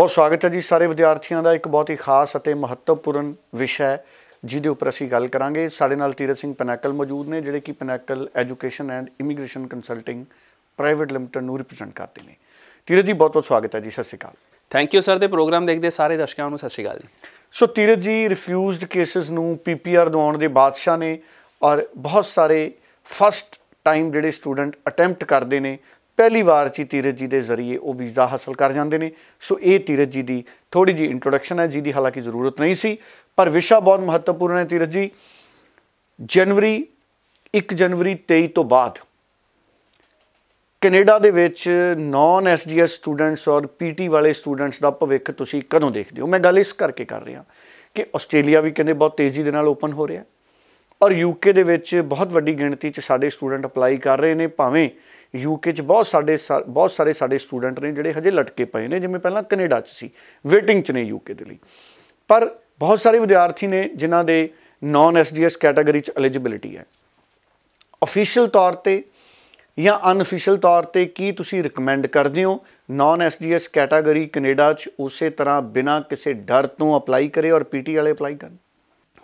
ਬਹੁਤ ਸਵਾਗਤ ਹੈ ਜੀ ਸਾਰੇ ਵਿਦਿਆਰਥੀਆਂ ਦਾ ਇੱਕ ਬਹੁਤ ਹੀ ਖਾਸ ਅਤੇ ਮਹੱਤਵਪੂਰਨ ਵਿਸ਼ਾ ਜਿਹਦੇ ਉੱਪਰ ਅਸੀਂ ਗੱਲ ਕਰਾਂਗੇ ਸਾਡੇ ਨਾਲ ਤੀਰਤ ਸਿੰਘ ਪਨੈਕਲ ਮੌਜੂਦ ਨੇ ਜਿਹੜੇ ਕਿ Pinnacle education and immigration consulting private limited ਨੂੰ ਰਿਪਰੈਜ਼ੈਂਟ ਕਰਦੇ ਨੇ ਤੀਰਤ ਜੀ ਬਹੁਤ ਬਹੁਤ ਸਵਾਗਤ ਹੈ ਜੀ ਸਤਿ ਸ਼੍ਰੀ ਅਕਾਲ ਥੈਂਕ ਯੂ ਸਰ ਦੇ ਪ੍ਰੋਗਰਾਮ ਦੇਖਦੇ ਸਾਰੇ ਦਰਸ਼ਕਾਂ ਨੂੰ ਸਤਿ ਸ਼੍ਰੀ ਅਕਾਲ ਜੀ ਸੋ ਤੀਰਤ ਜੀ ਰਿਫਿਊਜ਼ਡ ਕੇਸਸ ਨੂੰ ਪੀਪੀਆਰ ਦਵਾਉਣ ਦੇ ਬਾਦਸ਼ਾਹ ਨੇ ਔਰ ਬਹੁਤ ਸਾਰੇ ਫਸਟ ਟਾਈਮ ਜਿਹੜੇ ਸਟੂਡੈਂਟ ਅਟੈਂਪਟ ਕਰਦੇ ਨੇ ਪਹਿਲੀ ਵਾਰ ਚ ਤੀਰਜ ਜੀ ਦੇ ਜ਼ਰੀਏ ਉਹ ਵੀਜ਼ਾ ਹਾਸਲ ਕਰ ਜਾਂਦੇ ਨੇ ਸੋ ਇਹ ਤੀਰਜ ਜੀ ਦੀ ਥੋੜੀ ਜੀ ਇੰਟਰੋਡਕਸ਼ਨ ਹੈ ਜੀ ਦੀ ਹਾਲਾਂਕਿ ਜ਼ਰੂਰਤ ਨਹੀਂ ਸੀ ਪਰ ਵਿਸ਼ਾ ਬਹੁਤ ਮਹੱਤਵਪੂਰਨ ਹੈ ਤੀਰਜ ਜੀ ਜਨਵਰੀ 1 ਜਨਵਰੀ 23 ਤੋਂ ਬਾਅਦ ਕੈਨੇਡਾ ਦੇ ਵਿੱਚ ਨਾਨ ਐਸਜੀਐਸ ਸਟੂਡੈਂਟਸ ਔਰ ਪੀਟੀ ਵਾਲੇ ਸਟੂਡੈਂਟਸ ਦਾ ਭਵਿੱਖ ਤੁਸੀਂ ਕਦੋਂ ਦੇਖਦੇ ਹੋ ਮੈਂ ਗੱਲ ਇਸ ਕਰਕੇ ਕਰ ਰਿਹਾ ਕਿ ਆਸਟ੍ਰੇਲੀਆ ਵੀ ਕਹਿੰਦੇ ਬਹੁਤ ਤੇਜ਼ੀ ਦੇ ਨਾਲ ਓਪਨ ਹੋ ਰਿਹਾ ਔਰ ਯੂਕੇ ਦੇ ਵਿੱਚ ਬਹੁਤ ਵੱਡੀ ਗਿਣਤੀ 'ਚ ਸਾਡੇ ਸਟੂਡੈਂਟ ਅਪਲਾਈ ਕਰ ਰਹੇ ਨੇ ਭਾਵੇਂ ਯੂਕੇ 'ਚ ਬਹੁਤ ਸਾਡੇ ਬਹੁਤ ਸਾਰੇ ਸਾਡੇ ਸਟੂਡੈਂਟ ਨੇ ਜਿਹੜੇ ਹਜੇ ਲਟਕੇ ਪਏ ਨੇ ਜਿਵੇਂ ਪਹਿਲਾਂ ਕੈਨੇਡਾ 'ਚ ਸੀ ਵੇਟਿੰਗ 'ਚ ਨੇ ਯੂਕੇ ਦੇ ਲਈ ਪਰ ਬਹੁਤ ਸਾਰੇ ਵਿਦਿਆਰਥੀ ਨੇ ਜਿਨ੍ਹਾਂ ਦੇ ਨਾਨ ਐਸਡੀਐਸ ਕੈਟਾਗਰੀ 'ਚ ਐਲੀਜੀਬਿਲਟੀ ਹੈ ਅਫੀਸ਼ੀਅਲ ਤੌਰ ਤੇ ਜਾਂ ਅਨਅਫੀਸ਼ੀਅਲ ਤੌਰ ਤੇ ਕੀ ਤੁਸੀਂ ਰეკਮੈਂਡ ਕਰਦੇ ਹੋ ਨਾਨ ਐਸਡੀਐਸ ਕੈਟਾਗਰੀ ਕੈਨੇਡਾ 'ਚ ਉਸੇ ਤਰ੍ਹਾਂ ਬਿਨਾਂ ਕਿਸੇ ਡਰ ਤੋਂ ਅਪਲਾਈ ਕਰੇ ਔਰ ਪੀਟੀ ਵਾਲੇ ਅਪਲਾਈ ਕਰਨ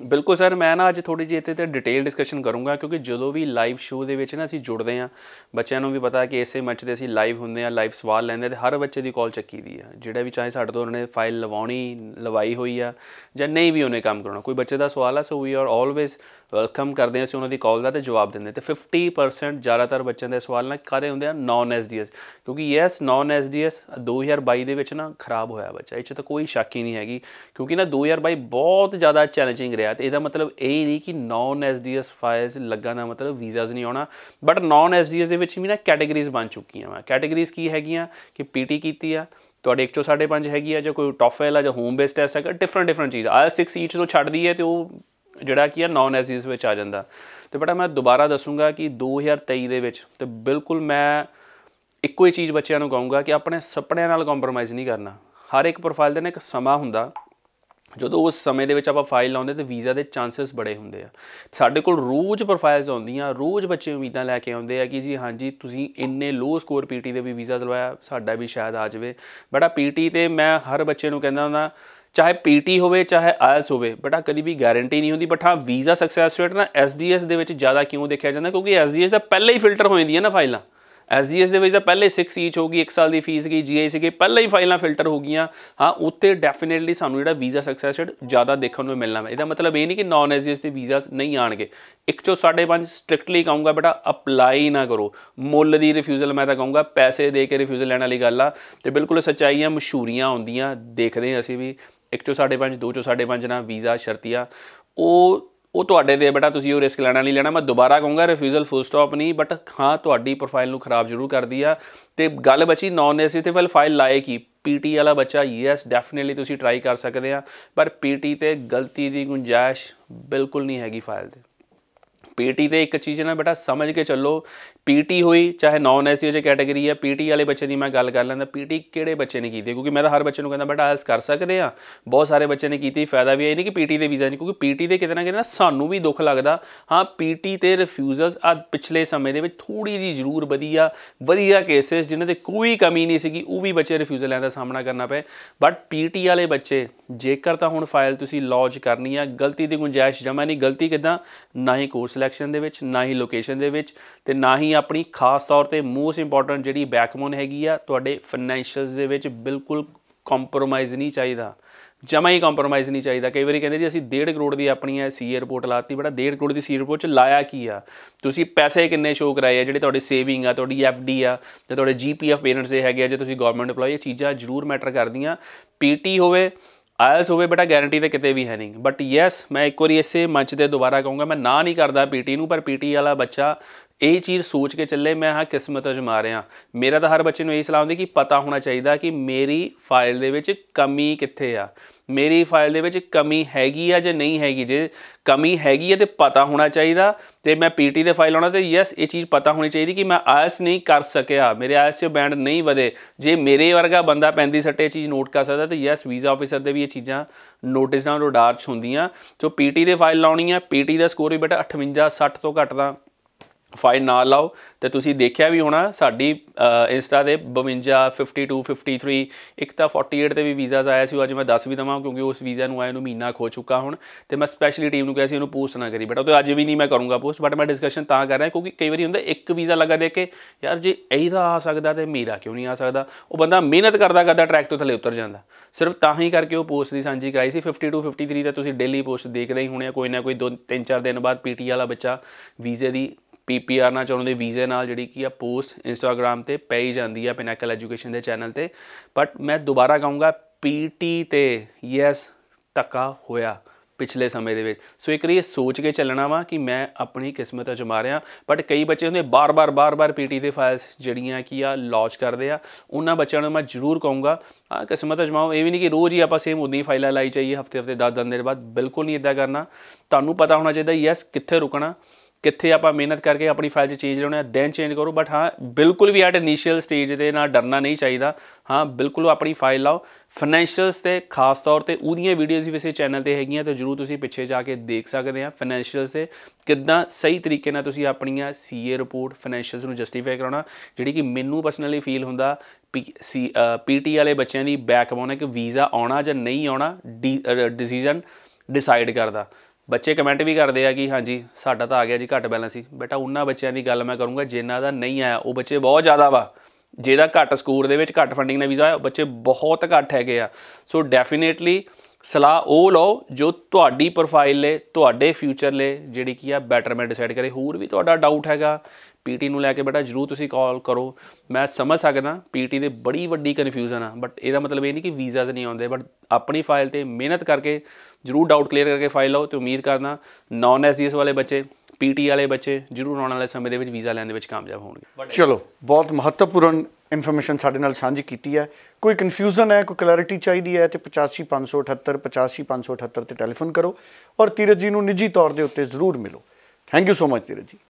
ਬਿਲਕੁਲ ਸਰ ਮੈਂ ਨਾ ਅੱਜ ਥੋੜੀ ਜਿਹੀ ਇੱਥੇ ਤੇ ਡਿਟੇਲ ਡਿਸਕਸ਼ਨ ਕਰੂੰਗਾ ਕਿਉਂਕਿ ਜਦੋਂ ਵੀ ਲਾਈਵ ਸ਼ੋਅ ਦੇ ਵਿੱਚ ਨਾ ਅਸੀਂ ਜੁੜਦੇ ਆ ਬੱਚਿਆਂ ਨੂੰ ਵੀ ਪਤਾ ਕਿ ਐਸੇ ਮੰਚ ਤੇ ਅਸੀਂ ਲਾਈਵ ਹੁੰਦੇ ਆ ਲਾਈਵ ਸਵਾਲ ਲੈਂਦੇ ਤੇ ਹਰ ਬੱਚੇ ਦੀ ਕਾਲ ਚੱਕੀ ਦੀ ਆ ਜਿਹੜਾ ਵੀ ਚਾਹੇ ਸਾਡੇ ਤੋਂ ਉਹਨੇ ਫਾਈਲ ਲਵਾਉਣੀ ਲਵਾਈ ਹੋਈ ਆ ਜਾਂ ਨਹੀਂ ਵੀ ਉਹਨੇ ਕੰਮ ਕਰਨਾ ਕੋਈ ਬੱਚੇ ਦਾ ਸਵਾਲ ਆ so we are always welcome ਕਰਦੇ ਆ ਅਸੀਂ ਉਹਨਾਂ ਦੀ ਕਾਲ ਦਾ ਤੇ ਜਵਾਬ ਦਿੰਦੇ ਤੇ 50% ਜ਼ਿਆਦਾਤਰ ਬੱਚਿਆਂ ਦੇ ਸਵਾਲ ਨਾ ਕਾਦੇ ਹੁੰਦੇ ਆ ਨਾਨ ਐਸਡੀਐਸ ਕਿਉਂਕਿ ਯੈਸ ਨਾਨ ਐਸਡੀਐਸ 2022 ਦੇ ਵਿੱਚ ਨਾ ਖਰਾਬ ਹੋਇਆ ਬੱਚਾ ਇਹ ਚ ਤਾਂ ਕੋਈ ਸ਼ੱਕ ਹੀ ਨਹੀਂ ਹੈਗੀ ਕਿਉਂਕਿ ਨਾ 2022 ਬਹੁਤ ਜ਼ਿਆਦਾ ਚੈਲੰਜਿੰਗ ਰਿਹਾ ਰਿਹਾ ਤੇ ਇਹਦਾ ਮਤਲਬ ਇਹ ਹੀ ਨਹੀਂ ਕਿ ਨੌਨ ਐਸਡੀਐਸ ਫਾਈਲਸ ਲੱਗਾ ਦਾ ਮਤਲਬ ਵੀਜ਼ਾਸ ਨਹੀਂ ਆਉਣਾ ਬਟ ਨੌਨ ਐਸਡੀਐਸ ਦੇ ਵਿੱਚ ਵੀ ਨਾ ਕੈਟਾਗਰੀਜ਼ ਬਣ ਚੁੱਕੀਆਂ ਵਾ ਕੈਟਾਗਰੀਜ਼ ਕੀ ਹੈਗੀਆਂ ਕਿ ਪੀਟੀ ਕੀਤੀ ਆ ਤੁਹਾਡੇ 1 5.5 ਹੈਗੀ ਆ ਜਾਂ ਕੋਈ ਟੌਫਲ ਆ ਜਾਂ ਹੋਮ ਬੇਸਡ ਟੈਸਟ ਹੈਗਾ ਡਿਫਰੈਂਟ ਡਿਫਰੈਂਟ ਚੀਜ਼ ਆਲ 6 ਈਚ ਨੂੰ ਛੱਡਦੀ ਹੈ ਤੇ ਉਹ ਜਿਹੜਾ ਕੀ ਆ ਨੌਨ ਐਸਡੀਐਸ ਵਿੱਚ ਆ ਜਾਂਦਾ ਤੇ ਬਟ ਮੈਂ ਦੁਬਾਰਾ ਦੱਸੂਗਾ ਕਿ 2023 ਦੇ ਵਿੱਚ ਤੇ ਬਿਲਕੁਲ ਮੈਂ ਇੱਕੋ ਹੀ ਚੀਜ਼ ਬੱਚਿਆਂ ਨੂੰ ਕਹੂੰਗਾ ਕਿ ਆਪਣੇ ਸੁਪਨਿਆਂ ਨਾਲ ਕੰਪਰੋਮਾਈਜ਼ ਨਹੀਂ ਕਰਨਾ ਹਰ ਇੱਕ ਪ੍ਰੋਫਾਈਲ ਦੇ ਨਾਲ ਇੱਕ ਸਮਾਂ ਹੁੰਦਾ ਜਦੋਂ ਉਸ ਸਮੇਂ ਦੇ ਵਿੱਚ ਆਪਾਂ ਫਾਈਲ ਲਾਉਂਦੇ ਤੇ ਵੀਜ਼ਾ ਦੇ ਚਾਂਸਸ ਬੜੇ ਹੁੰਦੇ ਆ ਸਾਡੇ ਕੋਲ ਰੋਜ਼ ਪ੍ਰੋਫਾਈਲਸ ਆਉਂਦੀਆਂ ਰੋਜ਼ ਬੱਚੇ ਉਮੀਦਾਂ ਲੈ ਕੇ ਆਉਂਦੇ ਆ ਕਿ ਜੀ ਹਾਂਜੀ ਤੁਸੀਂ ਇੰਨੇ ਲੋ ਸਕੋਰ ਪੀਟੀ ਦੇ ਵੀ ਵੀਜ਼ਾ ਦਿਲਵਾਇਆ ਸਾਡਾ ਵੀ ਸ਼ਾਇਦ ਆ ਜਾਵੇ ਬੜਾ ਪੀਟੀ ਤੇ ਮੈਂ ਹਰ ਬੱਚੇ ਨੂੰ ਕਹਿੰਦਾ ਹੁੰਦਾ ਚਾਹੇ ਪੀਟੀ ਹੋਵੇ ਚਾਹੇ ਆਇਲਸ ਹੋਵੇ ਬਟਾ ਕਦੀ ਵੀ ਗਾਰੰਟੀ ਨਹੀਂ ਹੁੰਦੀ ਬਟਾ ਵੀਜ਼ਾ ਸਕਸੈਸ ਰੇਟ ਨਾ ਐਸਡੀਐਸ ਦੇ ਵਿੱਚ ਜ਼ਿਆਦਾ ਕਿਉਂ ਦੇਖਿਆ ਜਾਂਦਾ ਕਿਉਂਕਿ ਐਸਡੀਐਸ ਦਾ ਪਹਿਲਾਂ ਹੀ ਫਿਲਟਰ ਹੋ ਜਾਂਦੀ ਹੈ ਨਾ ਫਾਈਲਾਂ ਐਸਜੀਐਸ ਦੇ ਵਿੱਚ ਤਾਂ ਪਹਿਲੇ 6 ਈਚ ਹੋਗੀ 1 ਸਾਲ ਦੀ ਫੀਸ ਗਈ ਜੀਆਈਸੀ ਸੀਗੇ ਪਹਿਲਾਂ ਹੀ ਫਾਈਲਾਂ ਫਿਲਟਰ ਹੋ ਗਈਆਂ ਹਾਂ ਉੱਤੇ ਡੈਫੀਨਿਟਲੀ ਸਾਨੂੰ ਜਿਹੜਾ ਵੀਜ਼ਾ ਸਕਸੈਸ ਰੇਟ ਜ਼ਿਆਦਾ ਦੇਖਣ ਨੂੰ ਮਿਲਣਾ ਹੈ ਇਹਦਾ ਮਤਲਬ ਇਹ ਨਹੀਂ ਕਿ ਨਾਨ ਐਸਜੀਐਸ ਦੇ ਵੀਜ਼ਾਸ ਨਹੀਂ ਆਣਗੇ ਚੋ ਸਾਡੇ 5.5 ਸਟ੍ਰਿਕਟਲੀ ਕਹੂੰਗਾ ਬੇਟਾ ਅਪਲਾਈ ਨਾ ਕਰੋ ਮੁੱਲ ਦੀ ਰਿਫਿਊਜ਼ਲ ਮੈਂ ਤਾਂ ਕਹੂੰਗਾ ਪੈਸੇ ਦੇ ਕੇ ਰਿਫਿਊਜ਼ਲ ਲੈਣ ਵਾਲੀ ਗੱਲ ਆ ਤੇ ਬਿਲਕੁਲ ਸੱਚਾਈ ਆ ਮਸ਼ਹੂਰੀਆਂ ਆਉਂਦੀਆਂ ਦੇਖਦੇ ਅਸੀਂ ਵੀ ਸਾਡੇ ਪੰਜ 5.5 ਚੋ ਸਾਡੇ 5.5 ਨਾ ਵੀਜ਼ਾ ਸ਼ਰਤੀਆ ਉਹ ਉਹ ਤੁਹਾਡੇ ਦੇ ਬੇਟਾ ਤੁਸੀਂ ਉਹ ਰਿਸਕ ਲੈਣਾ ਨਹੀਂ ਲੈਣਾ ਮੈਂ ਦੁਬਾਰਾ ਕਹੂੰਗਾ ਰਿਫਿਊਜ਼ਲ ਫੁੱਲ ਸਟਾਪ ਨਹੀਂ ਬਟ ਹਾਂ ਤੁਹਾਡੀ ਪ੍ਰੋਫਾਈਲ ਨੂੰ ਖਰਾਬ ਜ਼ਰੂਰ ਕਰਦੀ ਆ ਤੇ ਗੱਲ ਬਚੀ ਨਾਨ ਏਸੀ ਤੇ ਫਿਰ ਫਾਈਲ ਲਾਏ ਕੀ ਪੀਟੀ ਵਾਲਾ ਬੱਚਾ ਯੈਸ ਡੈਫੀਨਿਟਲੀ ਤੁਸੀਂ ਟਰਾਈ ਕਰ ਸਕਦੇ ਆ ਪਰ ਪੀਟੀ ਤੇ ਗਲਤੀ ਦੀ ਗੁੰਜਾਇਸ਼ ਬਿਲਕੁਲ ਨਹੀਂ ਹੈਗੀ ਫਾਈਲ ਤੇ ਪੀਟੀ ਤੇ ਇੱਕ ਚੀਜ਼ ਨਾ ਬੇਟਾ ਸਮਝ ਕੇ ਚੱਲੋ ਪੀਟੀ ਹੋਈ ਚਾਹੇ ਨਾਨ ਐਸਸੀਓ ਕੈਟਾਗਰੀ ਹੈ ਪੀਟੀ ਵਾਲੇ ਬੱਚੇ ਦੀ ਮੈਂ ਗੱਲ ਕਰ ਲੈਂਦਾ ਪੀਟੀ ਕਿਹੜੇ ਬੱਚੇ ਨੇ ਕੀਤੀ ਕਿਉਂਕਿ ਮੈਂ ਤਾਂ ਹਰ ਬੱਚੇ ਨੂੰ ਕਹਿੰਦਾ ਬੇਟਾ ਆਇਲਸ ਕਰ ਸਕਦੇ ਆ ਬਹੁਤ ਸਾਰੇ ਬੱਚੇ ਨੇ ਕੀਤੀ ਫਾਇਦਾ ਵੀ ਹੈ ਨਹੀਂ ਕਿ ਪੀਟੀ ਦੇ ਵੀਜ਼ਾ ਨਹੀਂ ਕਿਉਂਕਿ ਪੀਟੀ ਦੇ ਕਿਤੇ ਨਾ ਕਿਤੇ ਨਾ ਸਾਨੂੰ ਵੀ ਦੁੱਖ ਲੱਗਦਾ ਹਾਂ ਪੀਟੀ ਤੇ ਰਿਫਿਊਜ਼ਲਸ ਆ ਪਿਛਲੇ ਸਮੇਂ ਦੇ ਵਿੱਚ ਥੋੜੀ ਜੀ ਜ਼ਰੂਰ ਵਧੀਆ ਵਧੀਆ ਕੇਸਿਸ ਜਿਨ੍ਹਾਂ ਤੇ ਕੋਈ ਕਮੀ ਨਹੀਂ ਸੀਗੀ ਉਹ ਵੀ ਬੱਚੇ ਰਿਫਿਊਜ਼ਲ ਦਾ ਸਾਹਮਣਾ ਕਰਨਾ ਪਏ ਬਟ ਪੀਟੀ ਵਾਲੇ ਬੱਚੇ ਜੇਕਰ ਤਾਂ ਹੁਣ ਫਾਈਲ ਤੁਸੀਂ ਲੌਜ ਕਰਨੀ ਆ ਗਲਤੀ ਦੀ ਗੁੰਜਾਇਸ਼ ਜਮਾ ਨਹੀਂ ਗਲਤੀ ਕਿਦਾਂ ਨਾ ਹੀ ਕੋਰਸ ਸਿਲੈਕਸ਼ਨ ਦੇ ਵਿੱਚ ਨਾ ਹੀ ਲੋਕੇਸ਼ਨ ਦੇ ਵਿੱਚ ਤੇ ਨਾ ਹੀ ਆਪਣੀ ਖਾਸ ਤੌਰ ਤੇ ਮੋਸਟ ਇੰਪੋਰਟੈਂਟ ਜਿਹੜੀ ਬੈਕਬੋਨ ਹੈਗੀ ਆ ਤੁਹਾਡੇ ਫਾਈਨੈਂਸ਼ੀਅਲਸ ਦੇ ਵਿੱਚ ਬਿਲਕੁਲ ਕੰਪਰੋਮਾਈਜ਼ ਨਹੀਂ ਚਾਹੀਦਾ ਜਮਾ ਹੀ ਕੰਪਰੋਮਾਈਜ਼ ਨਹੀਂ ਚਾਹੀਦਾ ਕਈ ਵਾਰੀ ਕਹਿੰਦੇ ਜੀ ਅਸੀਂ 1.5 ਕਰੋੜ ਦੀ ਆਪਣੀ ਹੈ ਸੀ ਰਿਪੋਰਟ ਲਾਤੀ ਬੜਾ 1.5 ਕਰੋੜ ਦੀ ਸੀ ਰਿਪੋਰਟ ਚ ਲਾਇਆ ਕੀ ਆ ਤੁਸੀਂ ਪੈਸੇ ਕਿੰਨੇ ਸ਼ੋ ਕਰਾਏ ਆ ਜਿਹੜੇ ਤੁਹਾਡੇ ਸੇਵਿੰਗ ਆ ਤੁਹਾਡੀ ਐਫਡੀ ਆ ਤੇ ਤੁਹਾਡੇ ਜੀਪੀਐਫ ਪੇਰੈਂਟਸ ਦੇ ਹੈਗੇ ਆ ਜੇ ਤੁਸੀਂ ਗਵਰਨਮੈਂਟ EMPLOYE ਇਹ ਚੀਜ਼ਾਂ ਜ਼ਰੂਰ ਮੈਟਰ ਕਰਦੀਆਂ ਪੀਟੀ ਹੋਵੇ ਆਇਲਸ ਹੋਵੇ ਬੇਟਾ ਗਾਰੰਟੀ ਤੇ ਕਿਤੇ ਵੀ ਹੈ ਨਹੀਂ ਬਟ ਯੈਸ ਮੈਂ ਇੱਕ ਵਾਰੀ ਇਸੇ ਮੰਚ ਤੇ ਦੁਬਾਰਾ ਕਹੂੰਗਾ ਮੈਂ ਨਾ ਨਹੀਂ ਕਰਦਾ ਪੀਟੀ ਨੂੰ ਪਰ ਪੀਟੀ ਵਾਲਾ ਬੱਚਾ ਇਹ ਚੀਜ਼ ਸੋਚ ਕੇ ਚੱਲੇ ਮੈਂ ਹਾਂ ਕਿਸਮਤ ਅਜਮਾ ਰਿਆਂ ਮੇਰਾ ਤਾਂ ਹਰ ਬੱਚੇ ਨੂੰ ਇਹ ਸਲਾਹ ਹੁੰਦੀ ਕਿ ਪਤਾ ਹੋਣਾ ਚਾਹੀਦਾ ਕਿ ਮੇਰੀ ਫਾਈਲ ਦੇ ਵਿੱਚ ਕਮੀ ਕਿੱਥੇ ਆ ਮੇਰੀ ਫਾਈਲ ਦੇ ਵਿੱਚ ਕਮੀ ਹੈਗੀ ਆ ਜਾਂ ਨਹੀਂ ਹੈਗੀ ਜੇ ਕਮੀ ਹੈਗੀ ਹੈ ਤੇ ਪਤਾ ਹੋਣਾ ਚਾਹੀਦਾ ਤੇ ਮੈਂ ਪੀਟੀ ਦੇ ਫਾਈਲ ਆਉਣਾ ਤੇ ਯੈਸ ਇਹ ਚੀਜ਼ ਪਤਾ ਹੋਣੀ ਚਾਹੀਦੀ ਕਿ ਮੈਂ ਆਇਸ ਨਹੀਂ ਕਰ ਸਕਿਆ ਮੇਰੇ ਆਇਸ ਤੇ ਬੈਂਡ ਨਹੀਂ ਵਧੇ ਜੇ ਮੇਰੇ ਵਰਗਾ ਬੰਦਾ ਪੈਂਦੀ ਸੱਟੇ ਚੀਜ਼ ਨੋਟ ਕਰ ਸਕਦਾ ਤੇ ਯੈਸ ਵੀਜ਼ਾ ਆਫੀਸਰ ਦੇ ਵੀ ਇਹ ਚੀਜ਼ਾਂ ਨੋਟਿਸ ਨਾਲ ਰਡਾਰ ਹੁੰਦੀਆਂ ਜੋ ਪੀਟੀ ਦੇ ਫਾਈਲ ਲਾਉਣੀ ਆ ਪੀਟੀ ਦਾ ਸਕੋਰ ਵੀ ਬੇਟਾ 58 60 ਤੋਂ ਘੱਟ ਦਾ ਫਾਈਲ ਨਾ ਲਾਓ ਤੇ ਤੁਸੀਂ ਦੇਖਿਆ ਵੀ ਹੋਣਾ ਸਾਡੀ ਇੰਸਟਾ ਦੇ 52 52 53 ਇੱਕ ਤਾਂ 48 ਦੇ ਵੀ ਵੀਜ਼ਾਸ ਆਇਆ ਸੀ ਅੱਜ ਮੈਂ ਦੱਸ ਵੀ ਦਵਾਂ ਕਿਉਂਕਿ ਉਸ ਵੀਜ਼ਾ ਨੂੰ ਆਏ ਨੂੰ ਮਹੀਨਾ ਖੋ ਚੁੱਕਾ ਹੁਣ ਤੇ ਮੈਂ ਸਪੈਸ਼ਲੀ ਟੀਮ ਨੂੰ ਕਿਹਾ ਸੀ ਇਹਨੂੰ ਪੋਸਟ ਨਾ ਕਰੀ ਬਟ ਉਹ ਤੇ ਅੱਜ ਵੀ ਨਹੀਂ ਮੈਂ ਕਰੂੰਗਾ ਪੋਸਟ ਬਟ ਮੈਂ ਡਿਸਕਸ਼ਨ ਤਾਂ ਕਰ ਰਿਹਾ ਕਿਉਂਕਿ ਕਈ ਵਾਰੀ ਹੁੰਦਾ ਇੱਕ ਵੀਜ਼ਾ ਲੱਗਾ ਦੇ ਕੇ ਯਾਰ ਜੇ ਇਹਦਾ ਆ ਸਕਦਾ ਤੇ ਮੇਰਾ ਕਿਉਂ ਨਹੀਂ ਆ ਸਕਦਾ ਉਹ ਬੰਦਾ ਮਿਹਨਤ ਕਰਦਾ ਕਰਦਾ ਟਰੈਕ ਤੋਂ ਥੱਲੇ ਉਤਰ ਜਾਂਦਾ ਸਿਰਫ ਤਾਂ ਹੀ ਕਰਕੇ ਉਹ ਪੋਸਟ ਦੀ ਸਾਂਝੀ ਕਰਾਈ ਸੀ 52 53 ਤਾਂ ਤੁਸੀਂ ਡੇਲੀ ਪੋਸਟ ਦੇਖਦੇ ਹੀ ਹੋਣੇ ਕੋਈ ਨਾ ਕੋਈ ਦੋ ਤਿੰਨ ਚਾਰ ਦਿਨ ਬਾਅਦ ਪੀਟੀ ਵਾਲਾ ਬੱਚਾ ਵੀਜ਼ੇ ਦੀ ਪੀਪੀਆਰ ਨਾਲ ਚਾਹੁੰਦੇ ਵੀਜ਼ੇ ਨਾਲ ਜਿਹੜੀ ਕੀ ਆ ਪੋਸਟ ਇੰਸਟਾਗ੍ਰam ਤੇ ਪਈ ਜਾਂਦੀ ਆ ਪਿਨੈਕਲ ਐਜੂਕੇਸ਼ਨ ਦੇ ਚੈਨਲ ਤੇ ਬਟ ਮੈਂ ਦੁਬਾਰਾ ਕਹੂੰਗਾ ਪੀਟੀ ਤੇ ਯੈਸ ਤੱਕਾ ਹੋਇਆ ਪਿਛਲੇ ਸਮੇਂ ਦੇ ਵਿੱਚ ਸੋ ਇੱਕ ਰੀ ਸੋਚ ਕੇ ਚੱਲਣਾ ਵਾ ਕਿ ਮੈਂ ਆਪਣੀ ਕਿਸਮਤ ਅਜਮਾ ਰਿਹਾ ਬਟ ਕਈ ਬੱਚੇ ਹੁੰਦੇ ਬਾਰ-ਬਾਰ ਬਾਰ-ਬਾਰ ਪੀਟੀ ਦੇ ਫਾਈਲਸ ਜਿਹੜੀਆਂ ਕੀ ਆ ਲਾਂਚ ਕਰਦੇ ਆ ਉਹਨਾਂ ਬੱਚਿਆਂ ਨੂੰ ਮੈਂ ਜ਼ਰੂਰ ਕਹੂੰਗਾ ਆ ਕਿਸਮਤ ਅਜਮਾਓ ਇਹ ਵੀ ਨਹੀਂ ਕਿ ਰੋਜ਼ ਹੀ ਆਪਾਂ ਸੇਮ ਉਦੀ ਫਾਈਲਾਂ ਲਾਈ ਚਾਹੀਏ ਹਫਤੇ-ਹਫਤੇ 10-10 ਦਿਨ ਬਾਅਦ ਬਿਲਕੁਲ ਨਹੀਂ ਇਦਾਂ ਕਰਨਾ ਤੁਹਾਨੂੰ ਪਤਾ ਹੋਣਾ ਚਾਹੀਦਾ ਯੈਸ ਕਿੱਥੇ ਰੁਕਣਾ ਕਿੱਥੇ ਆਪਾਂ ਮਿਹਨਤ ਕਰਕੇ ਆਪਣੀ ਫਾਈਲ 'ਚ ਚੇਂਜ ਲਿਆਉਣਾ ਦੈਨ ਚੇਂਜ ਕਰੋ ਬਟ ਹਾਂ ਬਿਲਕੁਲ ਵੀ ਐਟ ਇਨੀਸ਼ੀਅਲ ਸਟੇਜ ਦੇ ਨਾਲ ਡਰਨਾ ਨਹੀਂ ਚਾਹੀਦਾ ਹਾਂ ਬਿਲਕੁਲ ਆਪਣੀ ਫਾਈਲ ਲਾਓ ਫਾਈਨੈਂਸ਼ੀਅਲਸ ਤੇ ਖਾਸ ਤੌਰ ਤੇ ਉਹਦੀਆਂ ਵੀਡੀਓਜ਼ ਵੀ ਇਸੇ ਚੈਨਲ ਤੇ ਹੈਗੀਆਂ ਤਾਂ ਜਰੂਰ ਤੁਸੀਂ ਪਿੱਛੇ ਜਾ ਕੇ ਦੇਖ ਸਕਦੇ ਆ ਫਾਈਨੈਂਸ਼ੀਅਲਸ ਤੇ ਕਿੱਦਾਂ ਸਹੀ ਤਰੀਕੇ ਨਾਲ ਤੁਸੀਂ ਆਪਣੀਆਂ ਸੀਏ ਰਿਪੋਰਟ ਫਾਈਨੈਂਸ਼ੀਅਲਸ ਨੂੰ ਜਸਟੀਫਾਈ ਕਰਾਉਣਾ ਜਿਹੜੀ ਕਿ ਮੈਨੂੰ ਪਰਸਨਲੀ ਫੀਲ ਹੁੰਦਾ ਪੀਟੀ ਵਾਲੇ ਬੱਚਿਆਂ ਦੀ ਬੈਕਬੋਨ ਹੈ ਕਿ ਵੀਜ਼ਾ ਆਉਣਾ ਜਾਂ ਨਹੀਂ ਆਉਣਾ ਡਿਸੀਜਨ ਡਿਸਾਈਡ ਕਰਦਾ ਬੱਚੇ ਕਮੈਂਟ ਵੀ ਕਰਦੇ ਆ ਕਿ ਹਾਂਜੀ ਸਾਡਾ ਤਾਂ ਆ ਗਿਆ ਜੀ ਘੱਟ ਬੈਲੈਂਸ ਸੀ ਬੇਟਾ ਉਹਨਾਂ ਬੱਚਿਆਂ ਦੀ ਗੱਲ ਮੈਂ ਕਰੂੰਗਾ ਜਿਨ੍ਹਾਂ ਦਾ ਨਹੀਂ ਆਇਆ ਉਹ ਬੱਚੇ ਬਹੁਤ ਜ਼ਿਆਦਾ ਵਾ ਜਿਹਦਾ ਘੱਟ ਸਕੋਰ ਦੇ ਵਿੱਚ ਘੱਟ ਫੰਡਿੰਗ ਨਾਲ ਵੀਜ਼ਾ ਆਇਆ ਬੱਚੇ ਬਹੁਤ ਘੱਟ ਹੈਗੇ ਆ ਸੋ ਡੈਫੀਨੇਟਲੀ ਸਲਾਹ ਉਹ ਲਓ ਜੋ ਤੁਹਾਡੀ ਪ੍ਰੋਫਾਈਲ ਲਈ ਤੁਹਾਡੇ ਫਿਊਚਰ ਲਈ ਜਿਹੜੀ ਕੀ ਆ ਬੈਟਰਮੈਂਟ ਡਿਸਾਈਡ ਕਰੇ ਹੋਰ ਵੀ ਤੁਹਾਡਾ ਡਾਊਟ ਹੈਗਾ ਪੀਟੀ ਨੂੰ ਲੈ ਕੇ ਬੇਟਾ ਜਰੂਰ ਤੁਸੀਂ ਕਾਲ ਕਰੋ ਮੈਂ ਸਮਝ ਸਕਦਾ ਪੀਟੀ ਦੇ ਬੜੀ ਵੱਡੀ ਕਨਫਿਊਜ਼ਨ ਆ ਬਟ ਇਹਦਾ ਮਤਲਬ ਇਹ ਨਹੀਂ ਕਿ ਵੀਜ਼ਾਸ ਨਹੀਂ ਆਉਂਦੇ ਬਟ ਆਪਣੀ ਫਾਈਲ ਤੇ ਮਿਹਨਤ ਕਰਕੇ ਜਰੂਰ ਡਾਊਟ ਕਲੀਅਰ ਕਰਕੇ ਫਾਈਲ ਲਾਓ ਤੇ ਉਮੀਦ ਕਰਨਾ ਨਾਨ ਐਸਡੀਐਸ ਵਾਲੇ ਬੱਚੇ ਪੀਟੀ ਵਾਲੇ ਬੱਚੇ ਜਰੂਰ ਆਉਣ ਵਾਲੇ ਸਮੇਂ ਦੇ ਵਿੱਚ ਵੀਜ਼ਾ ਲੈਣ ਦੇ ਵਿੱਚ ਕਾਮਯਾਬ ਹੋਣਗੇ ਚਲੋ ਬਹੁਤ ਮਹੱਤਵਪੂਰਨ ਇਨਫੋਰਮੇਸ਼ਨ ਸਾਡੇ ਨਾਲ ਸਾਂਝੀ ਕੀਤੀ ਹੈ ਕੋਈ ਕਨਫਿਊਜ਼ਨ ਹੈ ਕੋਈ ਕਲੈਰਿਟੀ ਚਾਹੀਦੀ ਹੈ ਤੇ 85578 85578 ਤੇ ਟੈਲੀਫੋਨ ਕਰੋ ਔਰ ਤੀਰਜ ਜੀ ਨੂੰ ਨਿੱਜੀ ਤੌਰ ਦੇ ਉੱਤੇ ਜ਼ਰੂਰ ਮਿਲੋ thank you so much Tiraj ਜੀ